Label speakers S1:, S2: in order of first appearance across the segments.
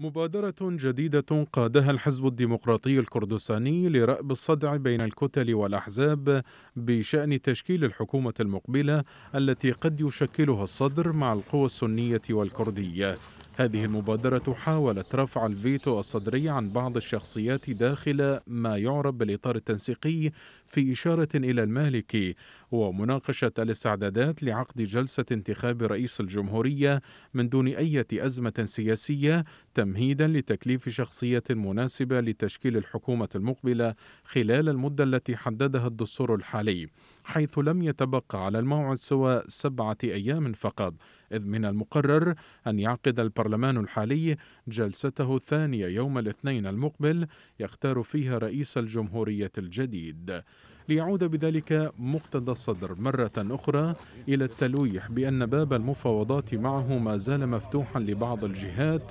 S1: مبادرة جديدة قادها الحزب الديمقراطي الكردستاني لرأب الصدع بين الكتل والأحزاب بشأن تشكيل الحكومة المقبلة التي قد يشكلها الصدر مع القوى السنية والكردية هذه المبادرة حاولت رفع الفيتو الصدري عن بعض الشخصيات داخل ما يعرف بالإطار التنسيقي في إشارة إلى المالكي ومناقشة الاستعدادات لعقد جلسة انتخاب رئيس الجمهورية من دون أي أزمة سياسية تمهيدا لتكليف شخصية مناسبة لتشكيل الحكومة المقبلة خلال المدة التي حددها الدستور الحالي حيث لم يتبقى على الموعد سوى سبعة أيام فقط إذ من المقرر أن يعقد البرلمان البرلمان الحالي جلسته الثانية يوم الاثنين المقبل يختار فيها رئيس الجمهورية الجديد ليعود بذلك مقتدى الصدر مرة أخرى إلى التلويح بأن باب المفاوضات معه ما زال مفتوحا لبعض الجهات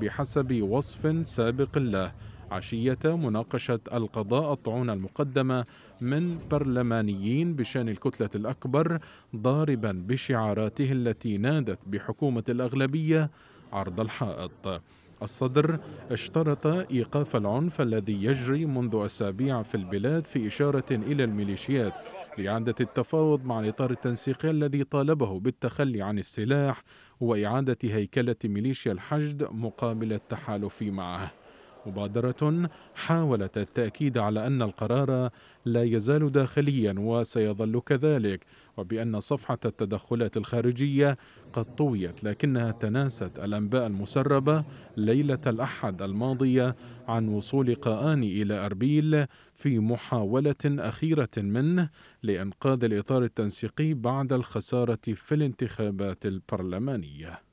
S1: بحسب وصف سابق له عشية مناقشة القضاء الطعون المقدمة من برلمانيين بشأن الكتلة الأكبر ضاربا بشعاراته التي نادت بحكومة الأغلبية عرض الحائط الصدر اشترط ايقاف العنف الذي يجري منذ اسابيع في البلاد في اشاره الى الميليشيات لإعادة التفاوض مع الإطار التنسيقي الذي طالبه بالتخلي عن السلاح وإعادة هيكلة ميليشيا الحشد مقابل التحالف معه مبادرة حاولت التأكيد على أن القرار لا يزال داخليا وسيظل كذلك وبأن صفحة التدخلات الخارجية قد طويت لكنها تناست الأنباء المسربة ليلة الأحد الماضية عن وصول قآن إلى أربيل في محاولة أخيرة منه لإنقاذ الإطار التنسيقي بعد الخسارة في الانتخابات البرلمانية